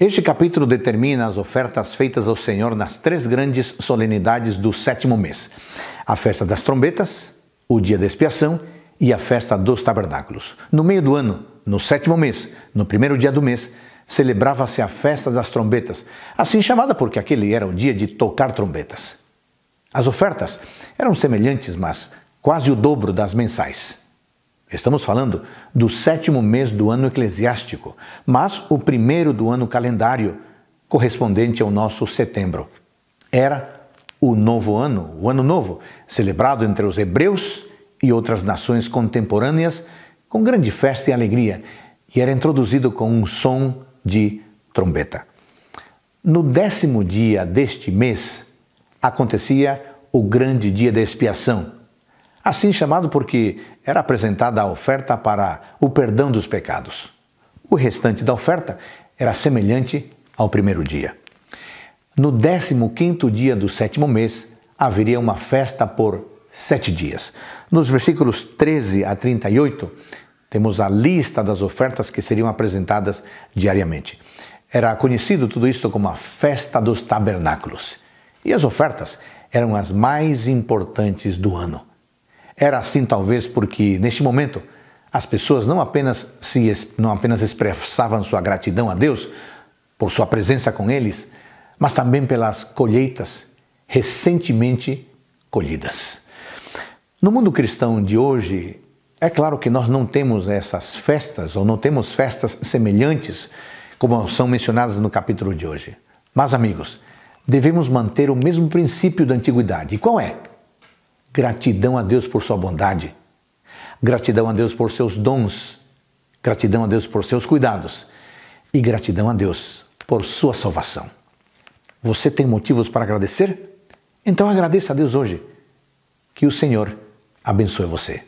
Este capítulo determina as ofertas feitas ao Senhor nas três grandes solenidades do sétimo mês: a festa das trombetas, o dia da expiação e a festa dos tabernáculos. No meio do ano, no sétimo mês, no primeiro dia do mês, celebrava-se a festa das trombetas, assim chamada porque aquele era o dia de tocar trombetas. As ofertas eram semelhantes, mas quase o dobro das mensais. Estamos falando do sétimo mês do ano eclesiástico, mas o primeiro do ano calendário, correspondente ao nosso setembro. Era o novo ano, o ano novo, celebrado entre os hebreus e outras nações contemporâneas com grande festa e alegria, e era introduzido com um som de trombeta. No décimo dia deste mês acontecia o grande dia da expiação assim chamado porque era apresentada a oferta para o perdão dos pecados. O restante da oferta era semelhante ao primeiro dia. No décimo quinto dia do sétimo mês haveria uma festa por sete dias. Nos versículos 13 a 38, temos a lista das ofertas que seriam apresentadas diariamente. Era conhecido tudo isto como a Festa dos Tabernáculos. E as ofertas eram as mais importantes do ano. Era assim talvez porque, neste momento, as pessoas não apenas, se, não apenas expressavam sua gratidão a Deus por sua presença com eles, mas também pelas colheitas recentemente colhidas. No mundo cristão de hoje, é claro que nós não temos essas festas ou não temos festas semelhantes como são mencionadas no capítulo de hoje. Mas, amigos, devemos manter o mesmo princípio da antiguidade. E qual é? Gratidão a Deus por sua bondade. Gratidão a Deus por seus dons. Gratidão a Deus por seus cuidados. E gratidão a Deus por sua salvação. Você tem motivos para agradecer? Então agradeça a Deus hoje. Que o Senhor abençoe você.